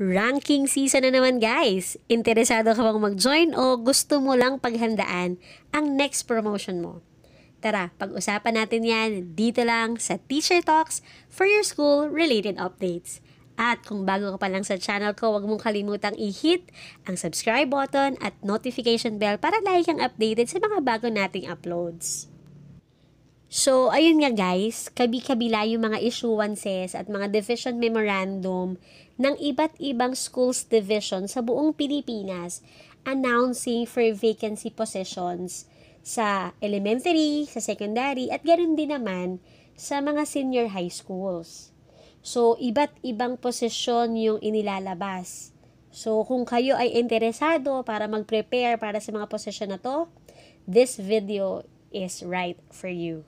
Ranking season na naman guys! Interesado ka bang mag-join o gusto mo lang paghandaan ang next promotion mo? Tara, pag-usapan natin yan dito lang sa Teacher Talks for your school-related updates. At kung bago ka pa lang sa channel ko, huwag mong kalimutang i-hit ang subscribe button at notification bell para lagi kang updated sa mga bago nating uploads. So, ayun nga guys, kabi-kabila yung mga issuances at mga division memorandum ng iba't ibang schools division sa buong Pilipinas announcing for vacancy positions sa elementary, sa secondary, at ganoon din naman sa mga senior high schools. So, iba't ibang posisyon yung inilalabas. So, kung kayo ay interesado para mag-prepare para sa mga posisyon na to, this video is right for you.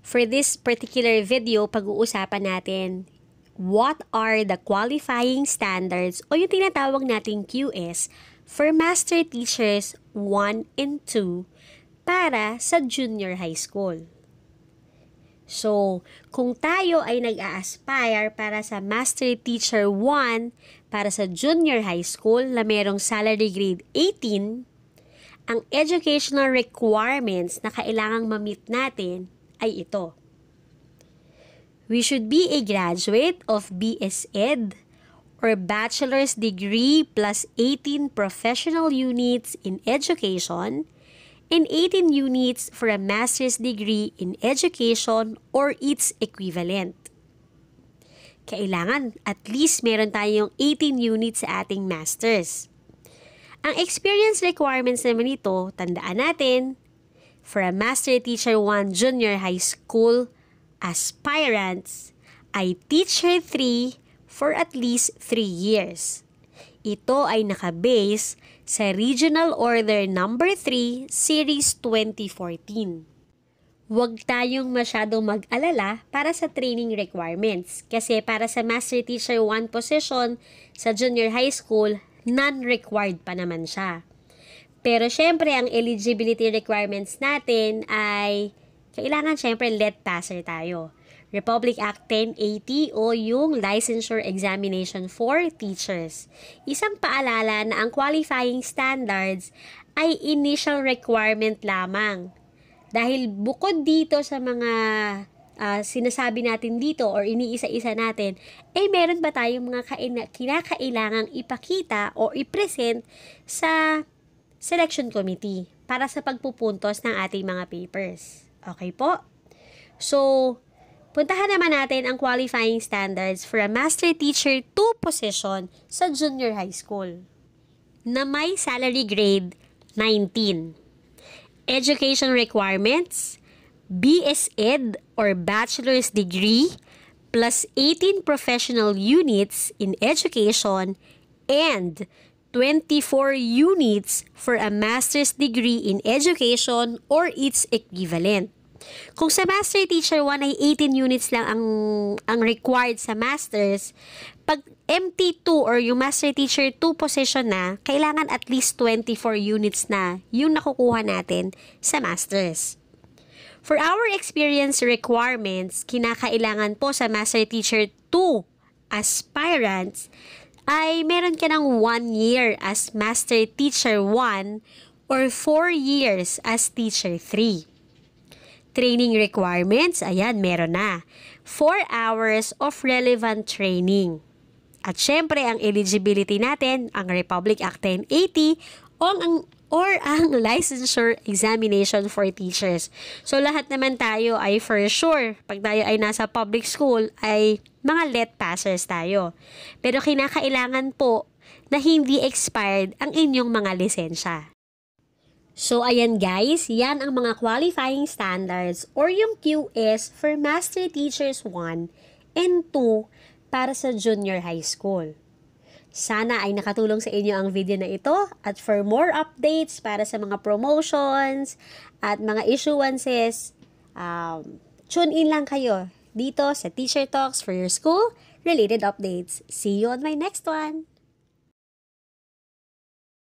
For this particular video, pag-uusapan natin what are the qualifying standards o yung tinatawag nating QS for master teachers 1 and 2 para sa junior high school. So, kung tayo ay nag aspire para sa Master Teacher 1 para sa junior high school na merong salary grade 18, ang educational requirements na kailangang ma-meet natin ay ito. We should be a graduate of BS Ed or bachelor's degree plus 18 professional units in education and 18 units for a master's degree in education or its equivalent. Kailangan at least meron tayong 18 units sa ating master's. Ang experience requirements naman ito, tandaan natin, for a Master Teacher 1 Junior High School aspirants ay Teacher 3 for at least 3 years. Ito ay nakabase sa Regional Order Number no. 3 Series 2014. Huwag tayong masyadong mag-alala para sa training requirements kasi para sa Master Teacher 1 position sa junior high school, non-required pa naman siya. Pero syempre, ang eligibility requirements natin ay kailangan syempre let passer tayo. Republic Act 1080 o yung Licensure Examination for Teachers. Isang paalala na ang qualifying standards ay initial requirement lamang. Dahil bukod dito sa mga uh, sinasabi natin dito or iniisa-isa natin, eh meron ba tayong mga kinakailangang ipakita o ipresent sa selection committee para sa pagpupuntos ng ating mga papers. Okay po? So, puntahan naman natin ang qualifying standards for a Master Teacher 2 position sa junior high school na may salary grade 19. Education requirements, BS Ed or bachelor's degree plus 18 professional units in education and 24 units for a master's degree in education or its equivalent. Kung sa master teacher 1 ay 18 units lang ang, ang required sa masters, pag MT2 or yung master teacher 2 position na, kailangan at least 24 units na yung nakukuha natin sa masters. For our experience requirements, kinakailangan po sa master teacher 2 aspirants ay meron ka ng 1 year as Master Teacher 1 or 4 years as Teacher 3. Training requirements, ayan, meron na. 4 hours of relevant training. At syempre, ang eligibility natin, ang Republic Act 1080 o ang, or ang licensure examination for teachers. So lahat naman tayo ay for sure, pag tayo ay nasa public school, ay mga let passers tayo. Pero kinakailangan po na hindi expired ang inyong mga lisensya. So ayan guys, yan ang mga qualifying standards or yung QS for Master Teachers 1 and 2 para sa junior high school. Sana ay nakatulong sa inyo ang video na ito at for more updates para sa mga promotions at mga issuances, um, tune in lang kayo dito sa Teacher Talks for your school related updates. See you on my next one!